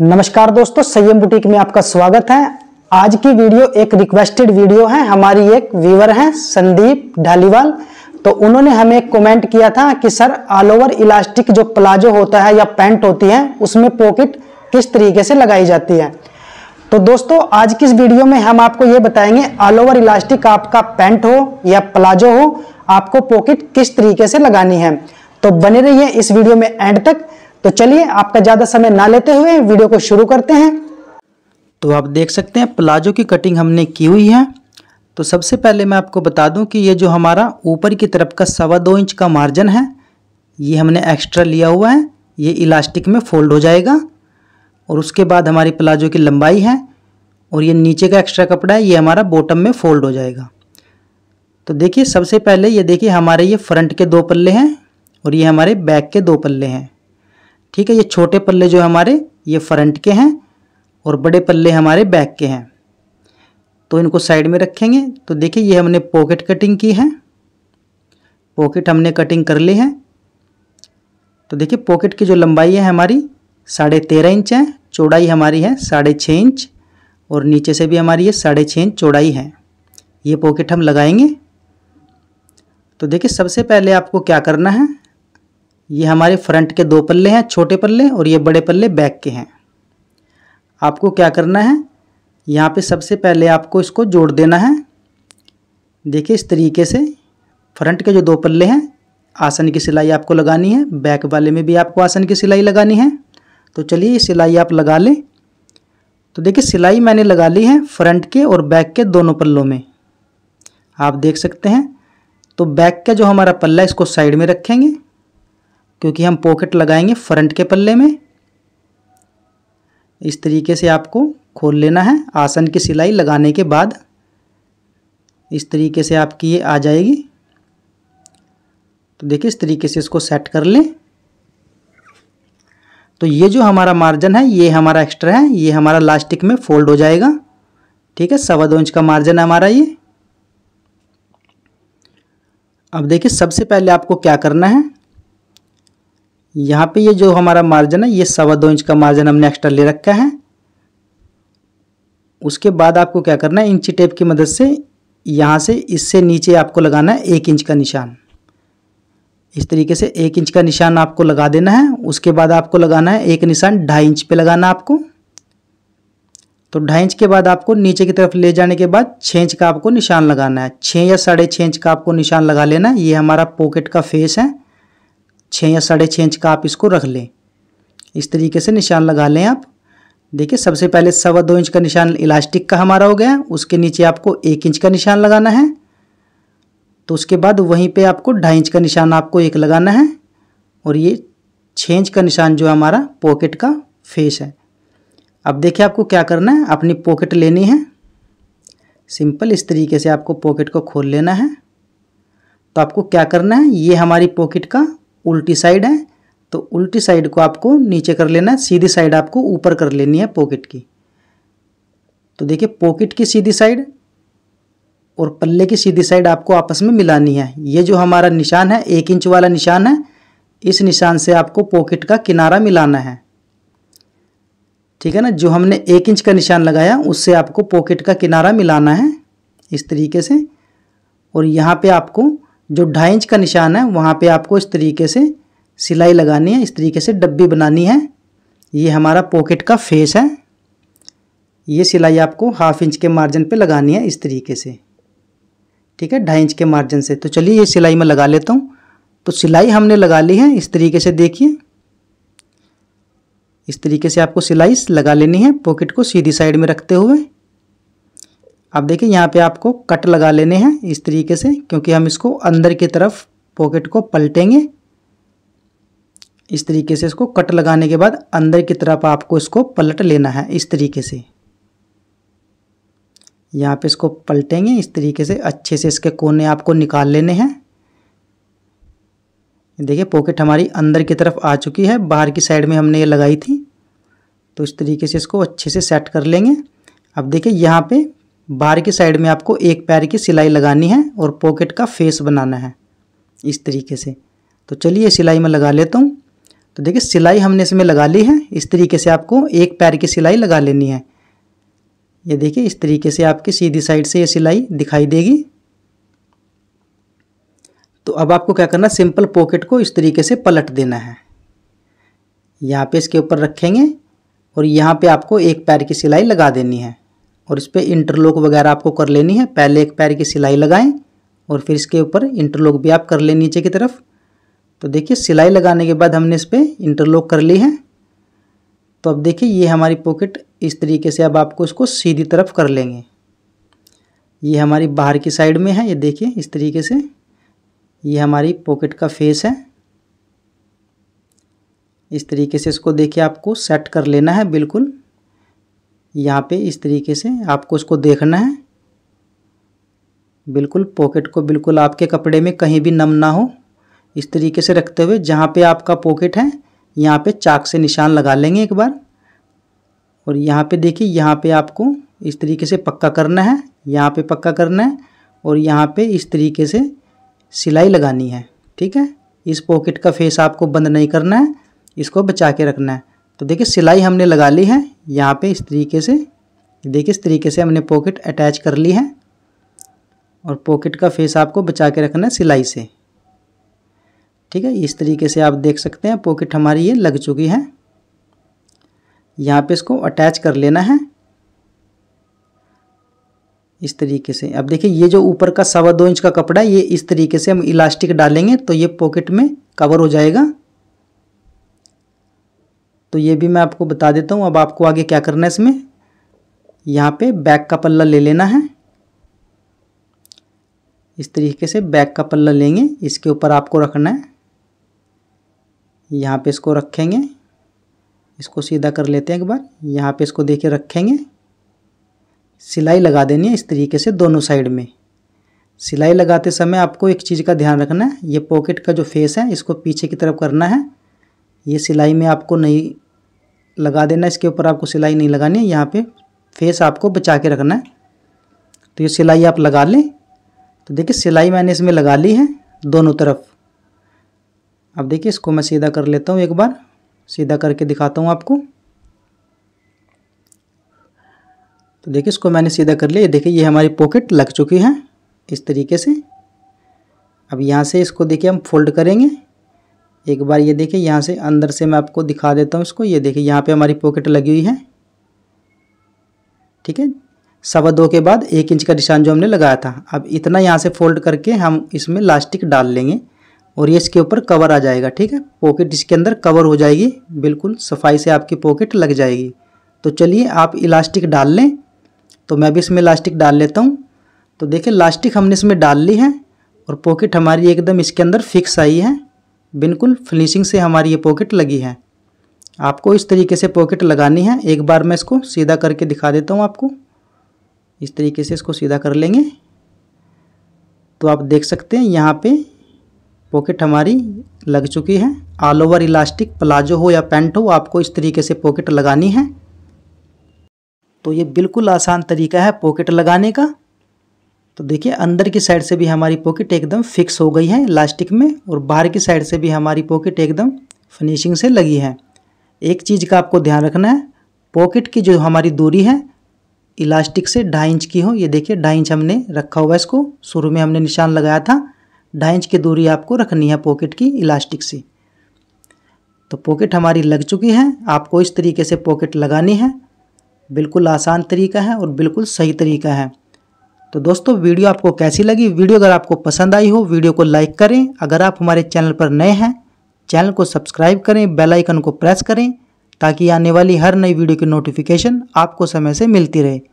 नमस्कार दोस्तों संयम बुटीक में आपका स्वागत है आज की वीडियो एक रिक्वेस्टेड वीडियो है हमारी एक व्यूवर हैं संदीप ढालीवाल तो उन्होंने हमें एक कमेंट किया था कि सर ऑल ओवर इलास्टिक जो प्लाजो होता है या पैंट होती है उसमें पॉकेट किस तरीके से लगाई जाती है तो दोस्तों आज की इस वीडियो में हम आपको ये बताएंगे ऑल ओवर इलास्टिक आपका पैंट हो या प्लाजो हो आपको पॉकेट किस तरीके से लगानी है तो बने रहिए इस वीडियो में एंड तक तो चलिए आपका ज़्यादा समय ना लेते हुए वीडियो को शुरू करते हैं तो आप देख सकते हैं प्लाजो की कटिंग हमने की हुई है तो सबसे पहले मैं आपको बता दूं कि ये जो हमारा ऊपर की तरफ का सवा दो इंच का मार्जिन है ये हमने एक्स्ट्रा लिया हुआ है ये इलास्टिक में फोल्ड हो जाएगा और उसके बाद हमारी प्लाजो की लंबाई है और ये नीचे का एक्स्ट्रा कपड़ा है ये हमारा बॉटम में फोल्ड हो जाएगा तो देखिए सबसे पहले ये देखिए हमारे ये फ्रंट के दो पल्ले हैं और ये हमारे बैक के दो पल्ले हैं ठीक है ये छोटे पल्ले जो हमारे ये फ्रंट के हैं और बड़े पल्ले हमारे बैक के हैं तो इनको साइड में रखेंगे तो देखिए ये हमने पॉकेट कटिंग की है पॉकेट हमने कटिंग कर ली है तो देखिए पॉकेट की जो लंबाई है हमारी साढ़े तेरह इंच है चौड़ाई हमारी है साढ़े छः इंच और नीचे से भी हमारी ये साढ़े छः इंच चौड़ाई है ये पॉकेट हम लगाएंगे तो देखिए सबसे पहले आपको क्या करना है ये हमारे फ्रंट के दो पल्ले हैं छोटे पल्ले और ये बड़े पल्ले बैक के हैं आपको क्या करना है यहाँ पे सबसे पहले आपको इसको जोड़ देना है देखिए इस तरीके से फ्रंट के जो दो पल्ले हैं आसन की सिलाई आपको लगानी है बैक वाले में भी आपको आसन की सिलाई लगानी है तो चलिए ये सिलाई आप लगा लें तो देखिए सिलाई मैंने लगा ली है फ्रंट के और बैक के दोनों पल्लों में आप देख सकते हैं तो बैक का जो हमारा पल्ला है इसको साइड में रखेंगे क्योंकि हम पॉकेट लगाएंगे फ्रंट के पल्ले में इस तरीके से आपको खोल लेना है आसन की सिलाई लगाने के बाद इस तरीके से आपकी ये आ जाएगी तो देखिए इस तरीके से इसको सेट कर लें तो ये जो हमारा मार्जिन है ये हमारा एक्स्ट्रा है ये हमारा लास्टिक में फोल्ड हो जाएगा ठीक है सवा दो इंच का मार्जिन है हमारा ये अब देखिए सबसे पहले आपको क्या करना है यहाँ पे ये जो हमारा मार्जिन है ये सवा दो इंच का मार्जिन हमने एक्स्ट्रा ले रखा है उसके बाद आपको क्या करना है इंची टेप की मदद से यहाँ से इससे नीचे आपको लगाना है एक इंच का निशान इस तरीके से एक इंच का निशान आपको लगा देना है उसके बाद आपको लगाना है एक निशान ढाई इंच पे लगाना आपको तो ढाई इंच के बाद आपको नीचे की तरफ ले जाने के बाद छः इंच का आपको निशान लगाना है छः या साढ़े छः इंच का आपको निशान लगा लेना है ये हमारा पॉकेट का फेस है छः या साढ़े छः इंच का आप इसको रख लें इस तरीके से निशान लगा लें आप देखिए सबसे पहले सवा दो इंच का निशान इलास्टिक का हमारा हो गया उसके नीचे आपको एक इंच का निशान लगाना है तो उसके बाद वहीं पे आपको ढाई इंच का निशान आपको एक लगाना है और ये छः इंच का निशान जो हमारा पॉकेट का फेस है अब देखिए आपको क्या करना है अपनी पॉकेट लेनी है सिंपल इस तरीके से आपको पॉकेट को खोल लेना है तो आपको क्या करना है ये हमारी पॉकेट का उल्टी साइड है तो उल्टी साइड को आपको नीचे कर लेना है सीधी साइड आपको ऊपर कर लेनी है पॉकेट की तो देखिए पॉकेट की सीधी साइड और पल्ले की सीधी साइड आपको आपस में मिलानी है ये जो हमारा निशान है एक इंच वाला निशान है इस निशान से आपको पॉकेट का किनारा मिलाना है ठीक है ना जो हमने एक इंच का निशान लगाया उससे आपको पॉकेट का किनारा मिलाना है इस तरीके से और यहाँ पे आपको जो ढाई इंच का निशान है वहाँ पे आपको इस तरीके से सिलाई लगानी है इस तरीके से डब्बी बनानी है ये हमारा पॉकेट का फेस है ये सिलाई आपको हाफ इंच के मार्जिन पे लगानी है इस तरीके से ठीक है ढाई इंच के मार्जिन से तो चलिए ये सिलाई मैं लगा लेता हूँ तो सिलाई हमने लगा ली है इस तरीके से देखिए इस तरीके से आपको सिलाई लगा लेनी है पॉकेट को सीधी साइड में रखते हुए अब देखिए यहाँ पे आपको कट लगा लेने हैं इस तरीके से क्योंकि हम इसको अंदर की तरफ पॉकेट को पलटेंगे इस तरीके से इसको कट लगाने के बाद अंदर की तरफ आपको इसको पलट लेना है इस तरीके से यहाँ पे इसको पलटेंगे इस तरीके से अच्छे से इसके कोने आपको निकाल लेने हैं देखिए पॉकेट हमारी अंदर की तरफ आ चुकी है बाहर की साइड में हमने ये लगाई थी तो इस तरीके से इसको अच्छे से सेट कर लेंगे अब देखिए यहाँ पे बाहर की साइड में आपको एक पैर की सिलाई लगानी है और पॉकेट का फेस बनाना है इस तरीके से तो चलिए सिलाई मैं लगा लेता हूँ तो देखिए सिलाई हमने इसमें लगा ली है इस तरीके से आपको एक पैर की सिलाई लगा लेनी है ये देखिए इस तरीके से आपकी सीधी साइड से ये सिलाई दिखाई देगी तो अब आपको क्या करना सिंपल पॉकेट को इस तरीके से पलट देना है यहाँ पे इसके ऊपर रखेंगे और यहाँ पे आपको एक पैर की सिलाई लगा देनी है और इस पर इंटरलॉक वगैरह आपको कर लेनी है पहले एक पैर की सिलाई लगाएं और फिर इसके ऊपर इंटरलॉक भी आप कर लें नीचे की तरफ तो देखिए सिलाई लगाने के बाद हमने इस पर इंटरलॉक कर ली है तो अब देखिए ये हमारी पॉकेट इस तरीके से अब आपको इसको सीधी तरफ कर लेंगे ये हमारी बाहर की साइड में है ये देखिए इस तरीके से ये हमारी पॉकेट का फेस है इस तरीके से इसको देखिए आपको सेट कर लेना है बिल्कुल यहाँ पे इस तरीके से आपको उसको देखना है बिल्कुल पॉकेट को बिल्कुल आपके कपड़े में कहीं भी नम ना हो इस तरीके से रखते हुए जहाँ पे आपका पॉकेट है यहाँ पे चाक से निशान लगा लेंगे एक बार और यहाँ पे देखिए यहाँ पे आपको इस तरीके से पक्का करना है यहाँ पे पक्का करना है और यहाँ पे इस तरीके से सिलाई लगानी है ठीक है इस पॉकेट का फेस आपको बंद नहीं करना है इसको बचा के रखना है तो देखिए सिलाई हमने लगा ली है यहाँ पे इस तरीके से देखिए इस तरीके से हमने पॉकेट अटैच कर ली है और पॉकेट का फेस आपको बचा के रखना है सिलाई से ठीक है इस तरीके से आप देख सकते हैं पॉकेट हमारी ये लग चुकी है यहाँ पे इसको अटैच कर लेना है इस तरीके से अब देखिए ये जो ऊपर का सवा दो इंच का कपड़ा है ये इस तरीके से हम इलास्टिक डालेंगे तो ये पॉकेट में कवर हो जाएगा तो ये भी मैं आपको बता देता हूँ अब आपको आगे क्या करना है इसमें यहाँ पे बैक का पल्ला ले लेना है इस तरीके से बैक का पल्ला लेंगे इसके ऊपर आपको रखना है यहाँ पे इसको रखेंगे इसको सीधा कर लेते हैं एक बार यहाँ पे इसको के रखेंगे सिलाई लगा देनी है इस तरीके से दोनों साइड में सिलाई लगाते समय आपको एक चीज़ का ध्यान रखना है ये पॉकेट का जो फेस है इसको पीछे की तरफ करना है ये सिलाई में आपको नहीं लगा देना इसके ऊपर आपको सिलाई नहीं लगानी है यहाँ पे फेस आपको बचा के रखना है तो ये सिलाई आप लगा लें तो देखिए सिलाई मैंने इसमें लगा ली है दोनों तरफ अब देखिए इसको मैं सीधा कर लेता हूँ एक बार सीधा करके दिखाता हूँ आपको तो देखिए इसको मैंने सीधा कर लिया देखिए ये हमारी पॉकेट लग चुकी है इस तरीके से अब यहाँ से इसको देखिए हम फोल्ड करेंगे एक बार ये देखिए यहाँ से अंदर से मैं आपको दिखा देता हूँ इसको ये देखिए यहाँ पे हमारी पॉकेट लगी हुई है ठीक है सवा दो के बाद एक इंच का निशान जो हमने लगाया था अब इतना यहाँ से फोल्ड करके हम इसमें लास्टिक डाल लेंगे और ये इसके ऊपर कवर आ जाएगा ठीक है पॉकेट इसके अंदर कवर हो जाएगी बिल्कुल सफाई से आपकी पॉकेट लग जाएगी तो चलिए आप इलास्टिक डाल लें तो मैं भी इसमें इलास्टिक डाल लेता हूँ तो देखिए लास्टिक हमने इसमें डाल ली है और पॉकेट हमारी एकदम इसके अंदर फिक्स आई है बिल्कुल फिनिशिंग से हमारी ये पॉकेट लगी है आपको इस तरीके से पॉकेट लगानी है एक बार मैं इसको सीधा करके दिखा देता हूँ आपको इस तरीके से इसको सीधा कर लेंगे तो आप देख सकते हैं यहाँ पे पॉकेट हमारी लग चुकी है ऑल ओवर इलास्टिक प्लाजो हो या पैंट हो आपको इस तरीके से पॉकेट लगानी है तो ये बिल्कुल आसान तरीका है पॉकेट लगाने का तो देखिए अंदर की साइड से भी हमारी पॉकेट एकदम फिक्स हो गई है इलास्टिक में और बाहर की साइड से भी हमारी पॉकेट एकदम फिनिशिंग से लगी है एक चीज़ का आपको ध्यान रखना है पॉकेट की जो हमारी दूरी है इलास्टिक से ढाई इंच की हो ये देखिए ढाई इंच हमने रखा हुआ है इसको शुरू में हमने निशान लगाया था ढाई इंच की दूरी आपको रखनी है पॉकेट की इलास्टिक से तो पॉकेट हमारी लग चुकी है आपको इस तरीके से पॉकेट लगानी है बिल्कुल आसान तरीका है और बिल्कुल सही तरीका है तो दोस्तों वीडियो आपको कैसी लगी वीडियो अगर आपको पसंद आई हो वीडियो को लाइक करें अगर आप हमारे चैनल पर नए हैं चैनल को सब्सक्राइब करें बेल आइकन को प्रेस करें ताकि आने वाली हर नई वीडियो की नोटिफिकेशन आपको समय से मिलती रहे